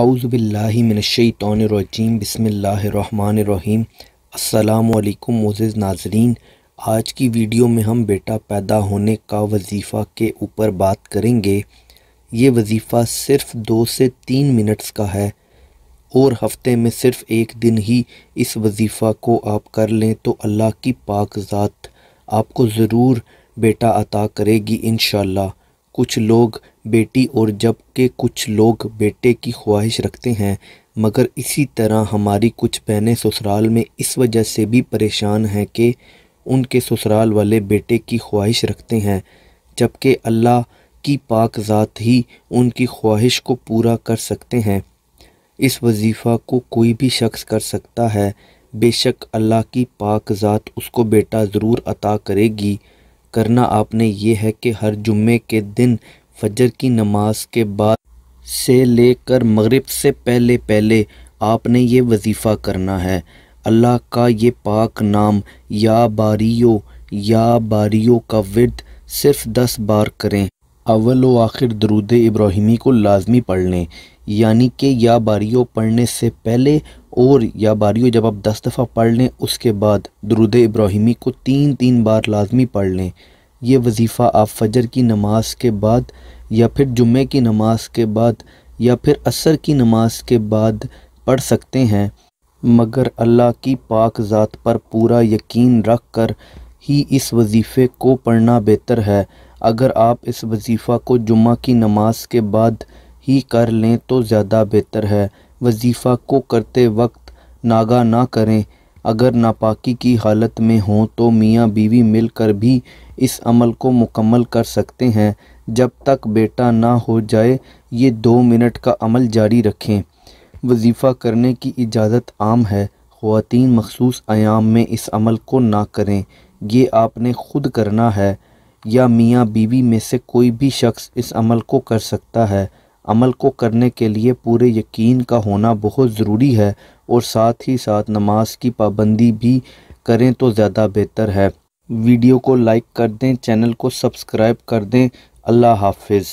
आउज़बिल्लिमिनशैतौनरजीम बसमीम अल्लाम मोज़ नाजरीन आज की वीडियो में हम बेटा पैदा होने का वजीफ़ा के ऊपर बात करेंगे ये वजीफ़ा सिर्फ़ दो से तीन मिनट्स का है और हफ्ते में सिर्फ़ एक दिन ही इस वजीफ़ा को आप कर लें तो अल्लाह की पाक ज़ात आपको ज़रूर बेटा अता करेगी इन कुछ लोग बेटी और जबकि कुछ लोग बेटे की ख्वाहिश रखते हैं मगर इसी तरह हमारी कुछ बहनें ससुराल में इस वजह से भी परेशान हैं कि उनके ससुराल वाले बेटे की ख्वाहिश रखते हैं जबकि अल्लाह की पाक ज़ात ही उनकी ख्वाहिश को पूरा कर सकते हैं इस वजीफ़ा को कोई भी शख्स कर सकता है बेशक अल्लाह की पाक ज़ात उसको बेटा ज़रूर अता करेगी करना आपने ये है कि हर जुम्मे के दिन फजर की नमाज के बाद से लेकर मगरिब से पहले पहले आपने ये वजीफ़ा करना है अल्लाह का ये पाक नाम या बारियो या बारियो का विद सिर्फ दस बार करें अव्वल व आखिर दरूद इब्राहिमी को लाजमी पढ़ लें यानी कि या बारियो पढ़ने से पहले और या बारियो जब आप दस दफ़ा पढ़ लें उसके बाद दरुद इब्राहिमी को तीन तीन बार लाजमी पढ़ लें यह वजीफ़ा आप फजर की नमाज के बाद या फिर जुम्मे की नमाज के बाद या फिर असर की नमाज के बाद पढ़ सकते हैं मगर अल्लाह की पाक ज़ात पर पूरा यकीन रख कर ही इस वजीफ़े को पढ़ना बेहतर है अगर आप इस वजीफ़ा को जुम्मे की नमाज के बाद ही कर लें तो ज़्यादा बेहतर है वजीफ़ा को करते वक्त नागा ना करें अगर नापाकी की हालत में हों तो मियाँ बीवी मिलकर भी इस अमल को मुकम्मल कर सकते हैं जब तक बेटा ना हो जाए ये दो मिनट का अमल जारी रखें वजीफ़ा करने की इजाज़त आम है ख़वातीन मखसूस आयाम में इस अमल को ना करें ये आपने ख़ुद करना है या मियाँ बीवी में से कोई भी शख्स इस अमल को कर सकता है अमल को करने के लिए पूरे यकीन का होना बहुत ज़रूरी है और साथ ही साथ नमाज की पाबंदी भी करें तो ज़्यादा बेहतर है वीडियो को लाइक कर दें चैनल को सब्सक्राइब कर दें अल्लाह हाफिज़